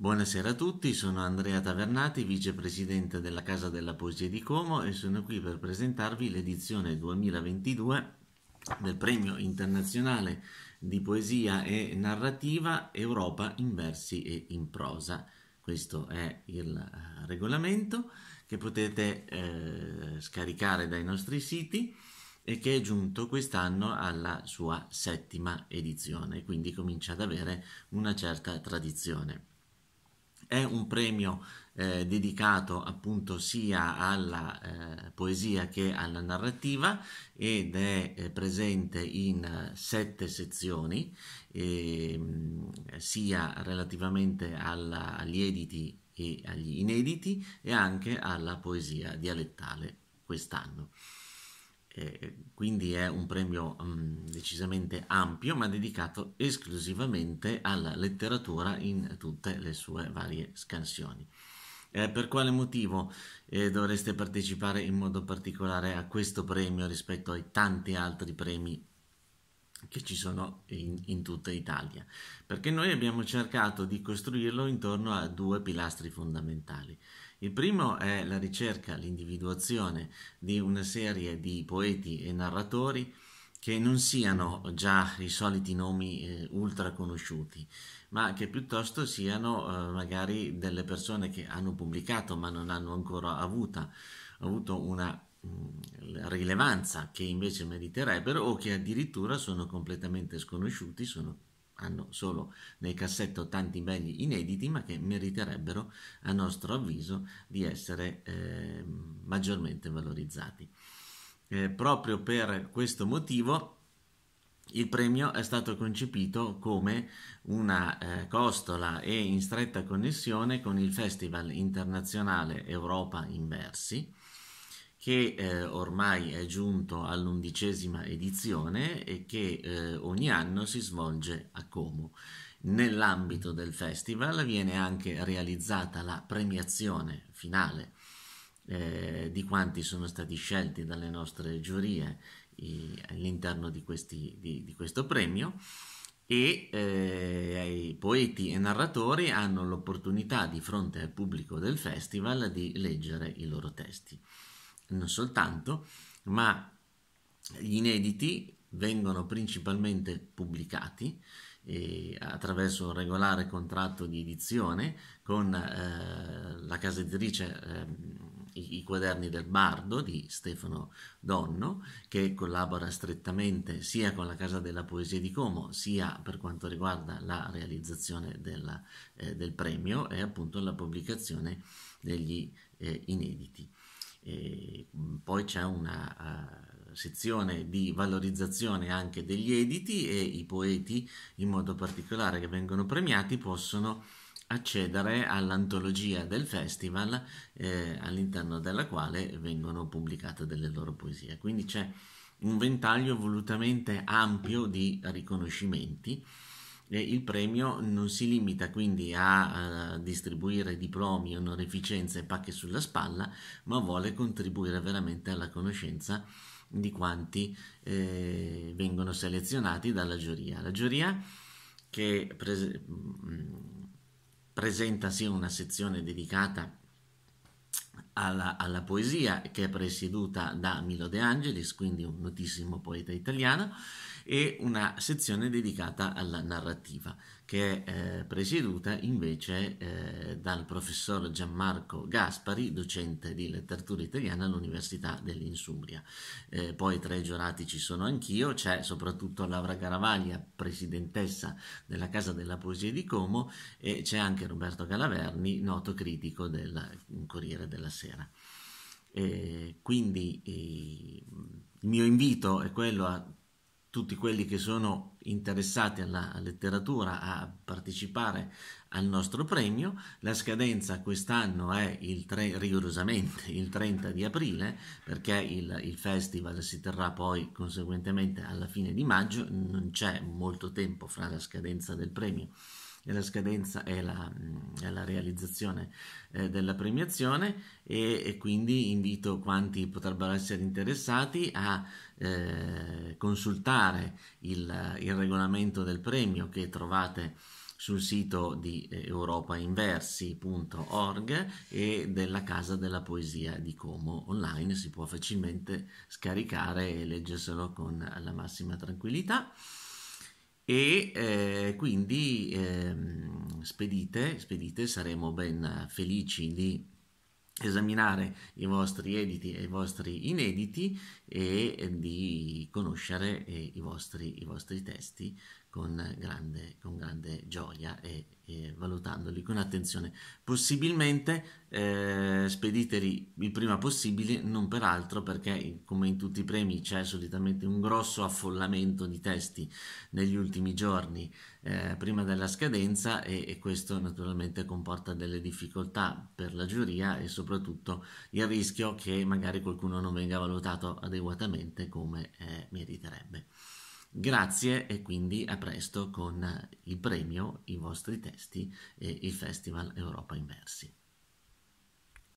Buonasera a tutti, sono Andrea Tavernati, vicepresidente della Casa della Poesia di Como e sono qui per presentarvi l'edizione 2022 del Premio Internazionale di Poesia e Narrativa Europa in versi e in prosa. Questo è il eh, regolamento che potete eh, scaricare dai nostri siti e che è giunto quest'anno alla sua settima edizione, quindi comincia ad avere una certa tradizione. È un premio eh, dedicato appunto sia alla eh, poesia che alla narrativa ed è eh, presente in eh, sette sezioni, ehm, sia relativamente alla, agli editi e agli inediti e anche alla poesia dialettale quest'anno quindi è un premio mm, decisamente ampio ma dedicato esclusivamente alla letteratura in tutte le sue varie scansioni. Eh, per quale motivo eh, dovreste partecipare in modo particolare a questo premio rispetto ai tanti altri premi che ci sono in, in, tutta Italia? Perché noi abbiamo cercato di costruirlo intorno a due pilastri fondamentali. Il primo è la ricerca, l'individuazione di una serie di poeti e narratori che non siano già i soliti nomi eh, ultra conosciuti, ma che piuttosto siano eh, magari delle persone che hanno pubblicato ma non hanno ancora avuta, avuto una mm, rilevanza che invece meriterebbero o che addirittura sono completamente sconosciuti, sono hanno solo nel cassetto tanti belli inediti, ma che meriterebbero, a nostro avviso, di essere eh, maggiormente valorizzati. Eh, proprio per questo motivo il premio è stato concepito come una eh, costola e in stretta connessione con il Festival internazionale Europa in Versi, che eh, ormai è giunto all'undicesima edizione e che eh, ogni anno si svolge a Como. Nell'ambito del festival viene anche realizzata la premiazione finale eh, di quanti sono stati scelti dalle nostre giurie i, all'interno di, questi, di, di, questo premio e eh, i poeti e narratori hanno l'opportunità di fronte al pubblico del festival di leggere i loro testi non soltanto, ma gli inediti vengono principalmente pubblicati eh, attraverso un regolare contratto di edizione con eh, la casa editrice eh, I quaderni del bardo di Stefano Donno che collabora strettamente sia con la casa della poesia di Como sia per quanto riguarda la realizzazione della, eh, del premio e appunto la pubblicazione degli eh, inediti. E poi c'è una uh, sezione di valorizzazione anche degli editi e i poeti in modo particolare che vengono premiati possono accedere all'antologia del festival eh, all'interno della quale vengono pubblicate delle loro poesie. Quindi c'è un ventaglio volutamente ampio di riconoscimenti il premio non si limita quindi a, a distribuire diplomi, onorificenze e pacche sulla spalla, ma vuole contribuire veramente alla conoscenza di quanti eh, vengono selezionati dalla giuria. La giuria che pre- mm, presenta sia una sezione dedicata alla, alla, poesia che è presieduta da Milo De Angelis, quindi un notissimo poeta italiano, e una sezione dedicata alla narrativa che è eh, presieduta invece eh, dal professor Gianmarco Gaspari, docente di letteratura italiana all'Università dell'Insubria. Eh, poi tra i giurati ci sono anch'io, c'è soprattutto Laura Garavaglia, presidentessa della Casa della Poesia di Como e c'è anche Roberto Calaverni, noto critico del Corriere della Sera. Eh, quindi eh, il mio invito è quello a tutti quelli che sono interessati alla letteratura a partecipare al nostro premio. La scadenza quest'anno è il tre, rigorosamente il 30 di aprile perché il, il, festival si terrà poi conseguentemente alla fine di maggio, non c'è molto tempo fra la scadenza del premio e la scadenza è la, è la realizzazione eh, della premiazione e, e, quindi invito quanti potrebbero essere interessati a eh, consultare il, il, regolamento del premio che trovate sul sito di eh, europainversi.org e della Casa della Poesia di Como online si può facilmente scaricare e leggerselo con la massima tranquillità e eh, quindi ehm, spedite, spedite, saremo ben felici di esaminare i vostri editi e i vostri inediti e eh, di conoscere eh, i vostri, i vostri testi con grande, con grande gioia e eh, valutandoli con attenzione. Possibilmente eh, spediteli il prima possibile, non peraltro perché come in tutti i premi c'è solitamente un grosso affollamento di testi negli ultimi giorni eh, prima della scadenza e, e, questo naturalmente comporta delle difficoltà per la giuria e soprattutto il rischio che magari qualcuno non venga valutato adeguatamente come eh, meriterebbe. Grazie e quindi a presto con il premio, i vostri testi e il Festival Europa Immersi.